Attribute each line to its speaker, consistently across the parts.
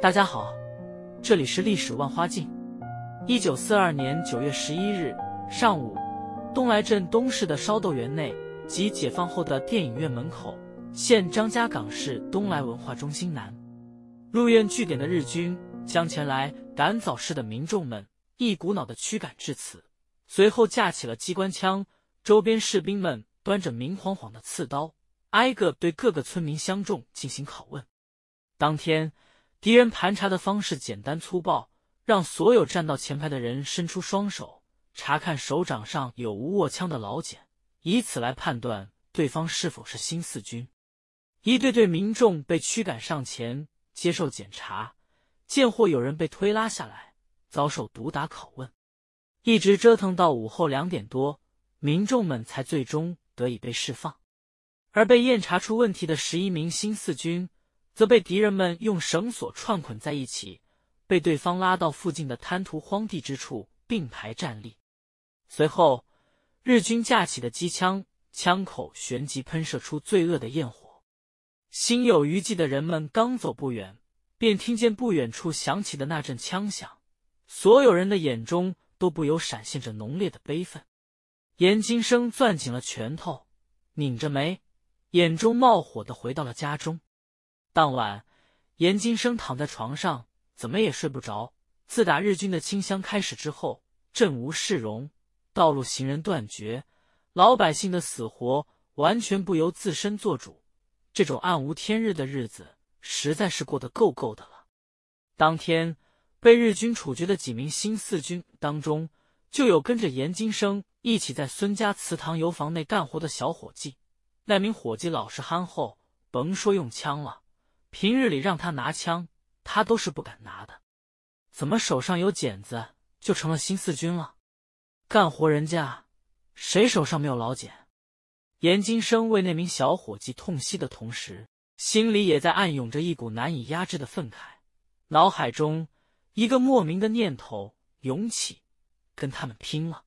Speaker 1: 大家好，这里是历史万花镜。一九四二年九月十一日上午，东来镇东市的烧豆园内及解放后的电影院门口（现张家港市东来文化中心南入院据点）的日军，将前来赶早市的民众们一股脑的驱赶至此，随后架起了机关枪。周边士兵们端着明晃晃的刺刀，挨个对各个村民乡众进行拷问。当天敌人盘查的方式简单粗暴，让所有站到前排的人伸出双手，查看手掌上有无握枪的老茧，以此来判断对方是否是新四军。一队队民众被驱赶上前接受检查，见或有人被推拉下来，遭受毒打拷问，一直折腾到午后两点多。民众们才最终得以被释放，而被验查出问题的十一名新四军，则被敌人们用绳索串捆在一起，被对方拉到附近的滩涂荒地之处并排站立。随后，日军架起的机枪，枪口旋即喷射出罪恶的焰火。心有余悸的人们刚走不远，便听见不远处响起的那阵枪响，所有人的眼中都不由闪现着浓烈的悲愤。严金生攥紧了拳头，拧着眉，眼中冒火的回到了家中。当晚，严金生躺在床上，怎么也睡不着。自打日军的清乡开始之后，镇无市容，道路行人断绝，老百姓的死活完全不由自身做主。这种暗无天日的日子，实在是过得够够的了。当天被日军处决的几名新四军当中，就有跟着严金生。一起在孙家祠堂油房内干活的小伙计，那名伙计老实憨厚，甭说用枪了，平日里让他拿枪，他都是不敢拿的。怎么手上有茧子就成了新四军了？干活人家谁手上没有老茧？严金生为那名小伙计痛惜的同时，心里也在暗涌着一股难以压制的愤慨，脑海中一个莫名的念头涌起：跟他们拼了！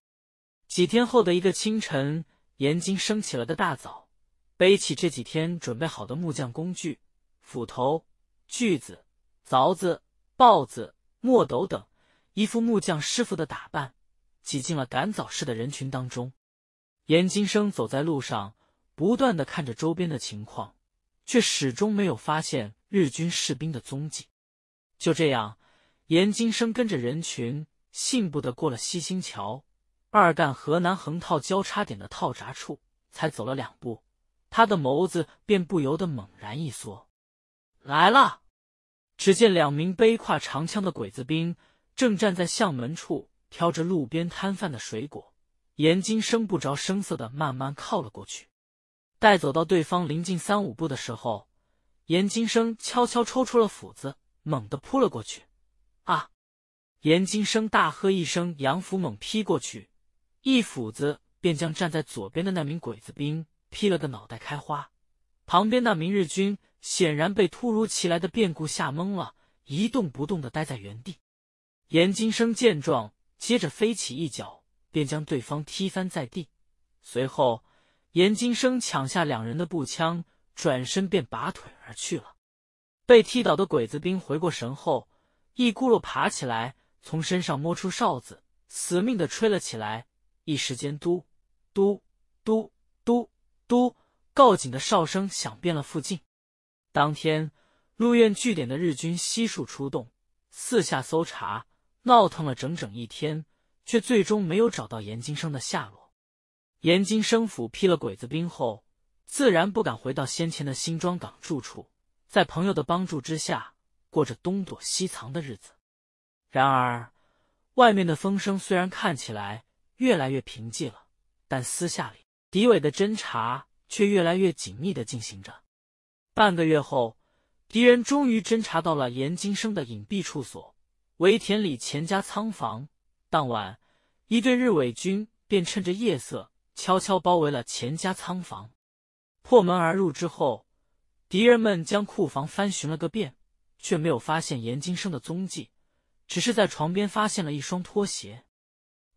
Speaker 1: 几天后的一个清晨，严金生起了个大早，背起这几天准备好的木匠工具——斧头、锯子、凿子、刨子、墨斗等，一副木匠师傅的打扮，挤进了赶早市的人群当中。严金生走在路上，不断的看着周边的情况，却始终没有发现日军士兵的踪迹。就这样，严金生跟着人群信步的过了西兴桥。二干河南横套交叉点的套闸处，才走了两步，他的眸子便不由得猛然一缩。来了！只见两名背挎长枪的鬼子兵正站在巷门处挑着路边摊贩的水果。严金生不着声色的慢慢靠了过去。待走到对方临近三五步的时候，严金生悄悄抽出了斧子，猛地扑了过去。啊！严金生大喝一声，杨福猛劈过去。一斧子便将站在左边的那名鬼子兵劈了个脑袋开花，旁边那名日军显然被突如其来的变故吓懵了，一动不动的待在原地。严金生见状，接着飞起一脚，便将对方踢翻在地。随后，严金生抢下两人的步枪，转身便拔腿而去了。被踢倒的鬼子兵回过神后，一咕噜爬起来，从身上摸出哨子，死命的吹了起来。一时间，嘟嘟嘟嘟嘟，告警的哨声响遍了附近。当天，陆院据点的日军悉数出动，四下搜查，闹腾了整整一天，却最终没有找到严金生的下落。严金生府批了鬼子兵后，自然不敢回到先前的新庄港住处，在朋友的帮助之下，过着东躲西藏的日子。然而，外面的风声虽然看起来……越来越平静了，但私下里，敌伪的侦查却越来越紧密的进行着。半个月后，敌人终于侦查到了严金生的隐蔽处所——围田里钱家仓房。当晚，一队日伪军便趁着夜色，悄悄包围了钱家仓房。破门而入之后，敌人们将库房翻寻了个遍，却没有发现严金生的踪迹，只是在床边发现了一双拖鞋。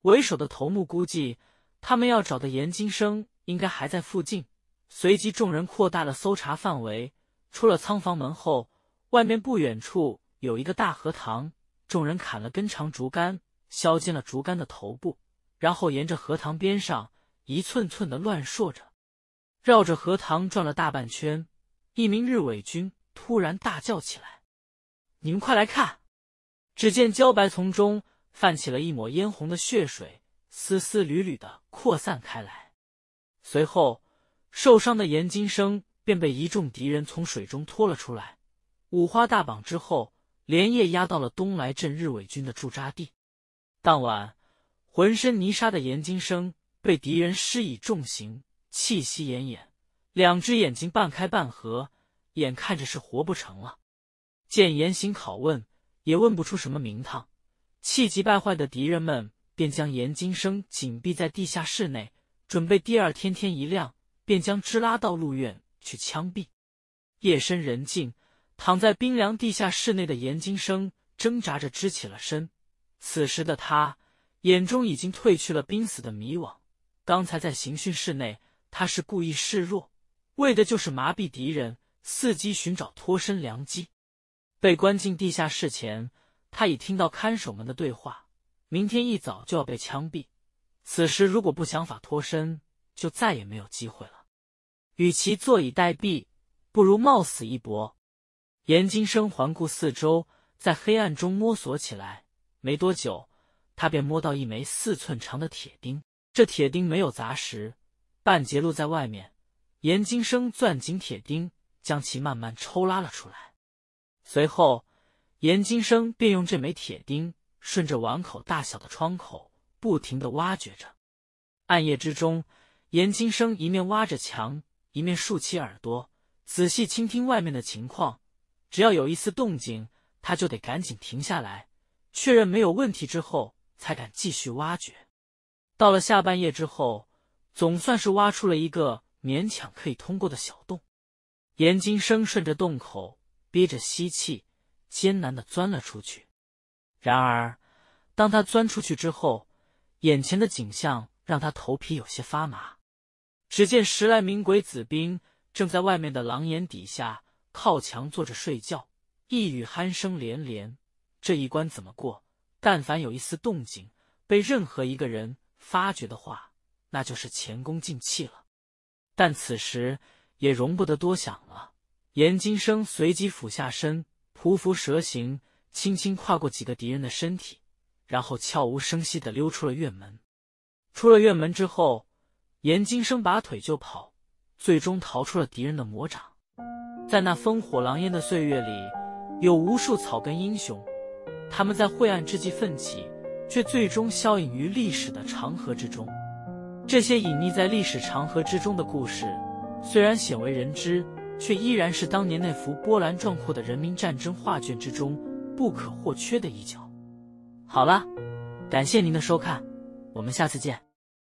Speaker 1: 为首的头目估计，他们要找的严金生应该还在附近。随即，众人扩大了搜查范围。出了仓房门后，外面不远处有一个大荷塘。众人砍了根长竹竿，削尖了竹竿的头部，然后沿着荷塘边上一寸寸的乱搠着，绕着荷塘转了大半圈。一名日伪军突然大叫起来：“你们快来看！”只见茭白丛中。泛起了一抹嫣红的血水，丝丝缕缕的扩散开来。随后，受伤的严金生便被一众敌人从水中拖了出来，五花大绑之后，连夜押到了东来镇日伪军的驻扎地。当晚，浑身泥沙的严金生被敌人施以重刑，气息奄奄，两只眼睛半开半合，眼看着是活不成了。见严刑拷问，也问不出什么名堂。气急败坏的敌人们便将严金生紧闭在地下室内，准备第二天天一亮便将芝拉到鹿院去枪毙。夜深人静，躺在冰凉地下室内的严金生挣扎着支起了身。此时的他眼中已经褪去了濒死的迷惘。刚才在刑讯室内，他是故意示弱，为的就是麻痹敌人，伺机寻找脱身良机。被关进地下室前。他已听到看守们的对话，明天一早就要被枪毙。此时如果不想法脱身，就再也没有机会了。与其坐以待毙，不如冒死一搏。严金生环顾四周，在黑暗中摸索起来。没多久，他便摸到一枚四寸长的铁钉。这铁钉没有砸实，半截露在外面。严金生攥紧铁钉，将其慢慢抽拉了出来。随后。严金生便用这枚铁钉，顺着碗口大小的窗口，不停的挖掘着。暗夜之中，严金生一面挖着墙，一面竖起耳朵，仔细倾听外面的情况。只要有一丝动静，他就得赶紧停下来，确认没有问题之后，才敢继续挖掘。到了下半夜之后，总算是挖出了一个勉强可以通过的小洞。严金生顺着洞口憋着吸气。艰难的钻了出去，然而当他钻出去之后，眼前的景象让他头皮有些发麻。只见十来名鬼子兵正在外面的狼眼底下靠墙坐着睡觉，一语鼾声连连。这一关怎么过？但凡有一丝动静，被任何一个人发觉的话，那就是前功尽弃了。但此时也容不得多想了，严金生随即俯下身。匍匐蛇形，轻轻跨过几个敌人的身体，然后悄无声息的溜出了院门。出了院门之后，严金生拔腿就跑，最终逃出了敌人的魔掌。在那烽火狼烟的岁月里，有无数草根英雄，他们在晦暗之际奋起，却最终消隐于历史的长河之中。这些隐匿在历史长河之中的故事，虽然鲜为人知。却依然是当年那幅波澜壮阔的人民战争画卷之中不可或缺的一角。好了，感谢您的收看，我们下次见。